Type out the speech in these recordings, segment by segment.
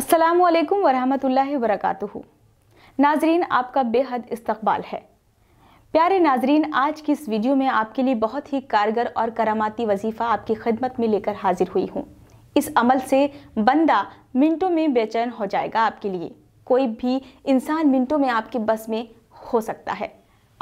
अस्सलाम वालेकुम वरहमतुल्लाहि वरकातुहु नाजरीन आपका बेहद इस्तकबाल है प्यारे नाजरीन आज की इस वीडियो में आपके लिए बहुत ही कारगर और करामाती वजीफ़ा आपकी खिदमत में लेकर हाजिर हुई हूँ इस अमल से बंदा मिनटों में बेचैन हो जाएगा आपके लिए कोई भी इंसान मिनटों में आपके बस में हो सकता है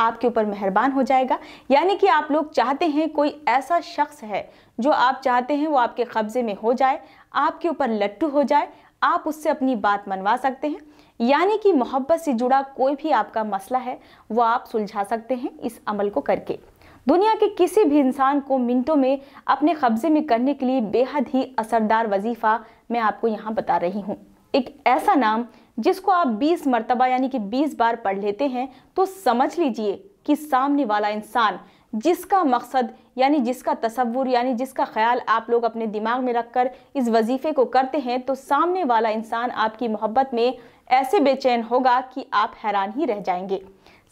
आपके ऊपर मेहरबान हो जाएगा यानी कि आप लोग चाहते हैं कोई ऐसा शख्स है जो आप चाहते हैं वो आपके कब्ज़े में हो जाए आपके ऊपर लट्टू हो जाए आप उससे अपनी बात मनवा सकते हैं यानी कि मोहब्बत से जुड़ा कोई भी आपका मसला है वो आप सुलझा सकते हैं इस अमल को करके दुनिया के किसी भी इंसान को मिनटों में अपने कब्जे में करने के लिए बेहद ही असरदार वजीफ़ा मैं आपको यहाँ बता रही हूँ एक ऐसा नाम जिसको आप 20 मरतबा यानी कि 20 बार पढ़ लेते हैं तो समझ लीजिए कि सामने वाला इंसान जिसका मकसद यानी जिसका तस्वुर यानी जिसका ख्याल आप लोग अपने दिमाग में रखकर इस वजीफ़े को करते हैं तो सामने वाला इंसान आपकी मोहब्बत में ऐसे बेचैन होगा कि आप हैरान ही रह जाएंगे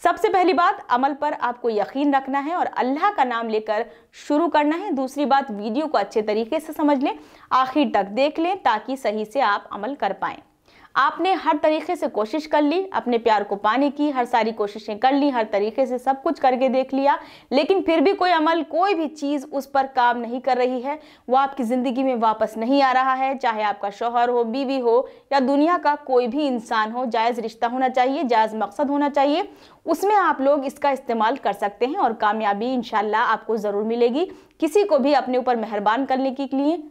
सबसे पहली बात अमल पर आपको यकीन रखना है और अल्लाह का नाम लेकर शुरू करना है दूसरी बात वीडियो को अच्छे तरीके से समझ लें आखिर तक देख लें ताकि सही से आप अमल कर पाएँ आपने हर तरीके से कोशिश कर ली अपने प्यार को पाने की हर सारी कोशिशें कर ली हर तरीके से सब कुछ करके देख लिया लेकिन फिर भी कोई अमल कोई भी चीज़ उस पर काम नहीं कर रही है वो आपकी ज़िंदगी में वापस नहीं आ रहा है चाहे आपका शोहर हो बीवी हो या दुनिया का कोई भी इंसान हो जायज़ रिश्ता होना चाहिए जायज़ मकसद होना चाहिए उसमें आप लोग इसका इस्तेमाल कर सकते हैं और कामयाबी इन आपको ज़रूर मिलेगी किसी को भी अपने ऊपर मेहरबान करने के लिए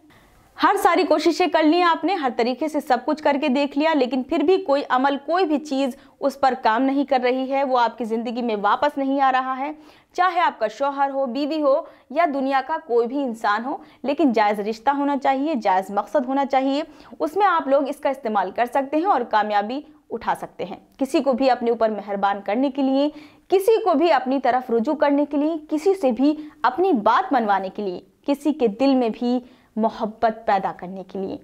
हर सारी कोशिशें कर ली आपने हर तरीके से सब कुछ करके देख लिया लेकिन फिर भी कोई अमल कोई भी चीज़ उस पर काम नहीं कर रही है वो आपकी ज़िंदगी में वापस नहीं आ रहा है चाहे आपका शौहर हो बीवी हो या दुनिया का कोई भी इंसान हो लेकिन जायज़ रिश्ता होना चाहिए जायज़ मकसद होना चाहिए उसमें आप लोग इसका इस्तेमाल कर सकते हैं और कामयाबी उठा सकते हैं किसी को भी अपने ऊपर मेहरबान करने के लिए किसी को भी अपनी तरफ रुजू करने के लिए किसी से भी अपनी बात मनवाने के लिए किसी के दिल में भी मोहब्बत पैदा करने के लिए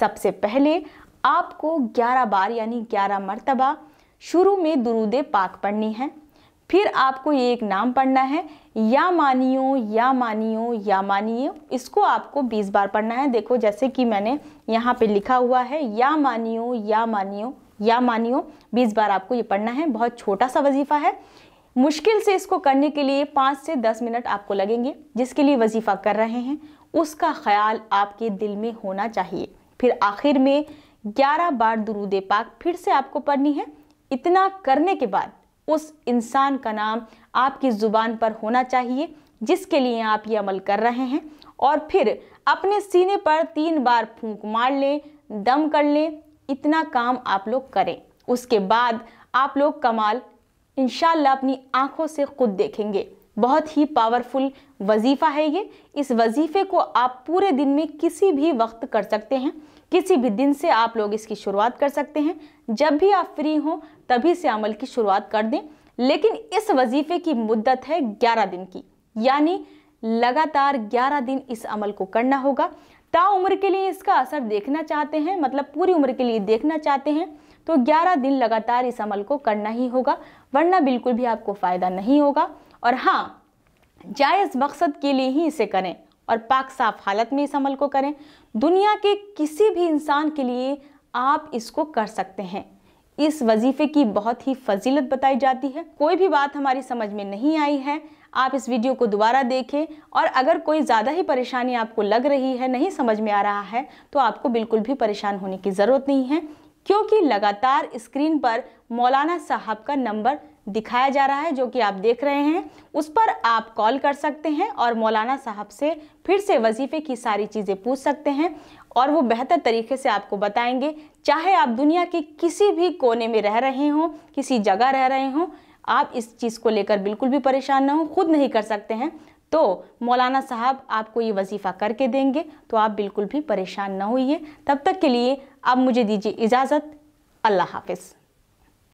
सबसे पहले आपको 11 बार यानी 11 मरतबा शुरू में दुरूद पाक पढ़नी है फिर आपको ये एक नाम पढ़ना है या मानियो या मानियो या मानियो इसको आपको 20 बार पढ़ना है देखो जैसे कि मैंने यहाँ पे लिखा हुआ है या मानियो या मानियो या मानियो 20 बार आपको ये पढ़ना है बहुत छोटा सा वजीफ़ा है मुश्किल से इसको करने के लिए पाँच से दस मिनट आपको लगेंगे जिसके लिए वजीफ़ा कर रहे हैं उसका ख्याल आपके दिल में होना चाहिए फिर आखिर में 11 बार दुरूद पाक फिर से आपको पढ़नी है इतना करने के बाद उस इंसान का नाम आपकी ज़ुबान पर होना चाहिए जिसके लिए आप ये अमल कर रहे हैं और फिर अपने सीने पर तीन बार फूंक मार लें दम कर लें इतना काम आप लोग करें उसके बाद आप लोग कमाल इन अपनी आँखों से खुद देखेंगे बहुत ही पावरफुल वजीफ़ा है ये इस वजीफ़े को आप पूरे दिन में किसी भी वक्त कर सकते हैं किसी भी दिन से आप लोग इसकी शुरुआत कर सकते हैं जब भी आप फ्री हों तभी से अमल की शुरुआत कर दें लेकिन इस वजीफ़े की मुद्दत है ग्यारह दिन की यानी लगातार ग्यारह दिन इस अमल को करना होगा ता उम्र के लिए इसका असर देखना चाहते हैं मतलब पूरी उम्र के लिए देखना चाहते हैं तो 11 दिन लगातार इस अमल को करना ही होगा वरना बिल्कुल भी आपको फ़ायदा नहीं होगा और हाँ जायज़ मकसद के लिए ही इसे करें और पाक साफ हालत में इस अमल को करें दुनिया के किसी भी इंसान के लिए आप इसको कर सकते हैं इस वजीफ़े की बहुत ही फजीलत बताई जाती है कोई भी बात हमारी समझ में नहीं आई है आप इस वीडियो को दोबारा देखें और अगर कोई ज़्यादा ही परेशानी आपको लग रही है नहीं समझ में आ रहा है तो आपको बिल्कुल भी परेशान होने की ज़रूरत नहीं है क्योंकि लगातार स्क्रीन पर मौलाना साहब का नंबर दिखाया जा रहा है जो कि आप देख रहे हैं उस पर आप कॉल कर सकते हैं और मौलाना साहब से फिर से वजीफ़े की सारी चीज़ें पूछ सकते हैं और वो बेहतर तरीके से आपको बताएंगे चाहे आप दुनिया के किसी भी कोने में रह रहे हों किसी जगह रह रहे हों आप इस चीज़ को लेकर बिल्कुल भी परेशान ना हो खुद नहीं कर सकते हैं तो मौलाना साहब आपको ये वजीफ़ा करके देंगे तो आप बिल्कुल भी परेशान ना होइए तब तक के लिए आप मुझे दीजिए इजाज़त अल्लाह हाफिज़